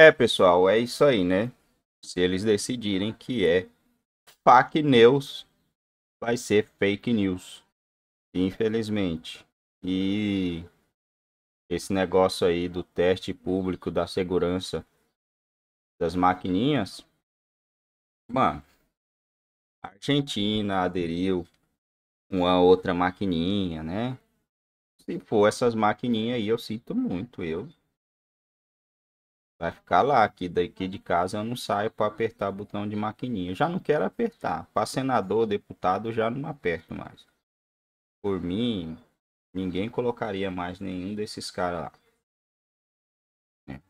É, pessoal, é isso aí, né? Se eles decidirem que é fake news, vai ser fake news. Infelizmente. E esse negócio aí do teste público da segurança das maquininhas, mano, a Argentina aderiu uma outra maquininha, né? Se for essas maquininhas aí, eu sinto muito, eu Vai ficar lá, aqui daqui de casa eu não saio para apertar botão de maquininha. Eu já não quero apertar. Para senador, deputado, eu já não aperto mais. Por mim, ninguém colocaria mais nenhum desses caras lá. É.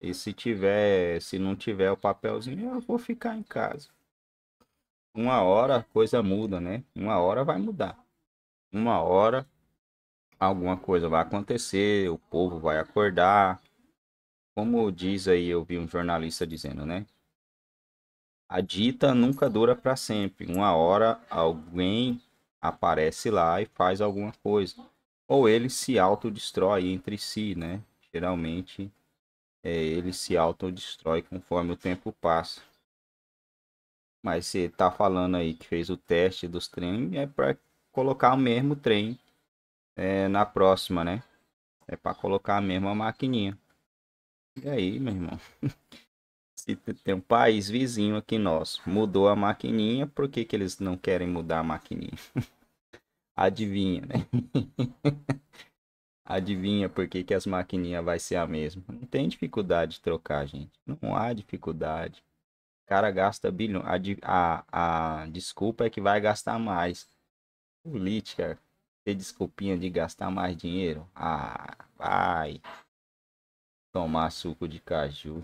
E se tiver, se não tiver o papelzinho, eu vou ficar em casa. Uma hora a coisa muda, né? Uma hora vai mudar. Uma hora alguma coisa vai acontecer, o povo vai acordar, como diz aí, eu vi um jornalista dizendo, né? A dita nunca dura para sempre. Uma hora alguém aparece lá e faz alguma coisa. Ou ele se autodestrói entre si, né? Geralmente é, ele se autodestrói conforme o tempo passa. Mas você tá falando aí que fez o teste dos trem é para colocar o mesmo trem é, na próxima, né? É para colocar a mesma maquininha. E aí, meu irmão? Se tem um país vizinho aqui nosso, mudou a maquininha, por que, que eles não querem mudar a maquininha? Adivinha, né? Adivinha por que, que as maquininhas vai ser a mesma. Não tem dificuldade de trocar, gente. Não há dificuldade. O cara gasta bilhão. A, a, a desculpa é que vai gastar mais. Política, ter desculpinha de gastar mais dinheiro. Ah, vai tomar suco de caju.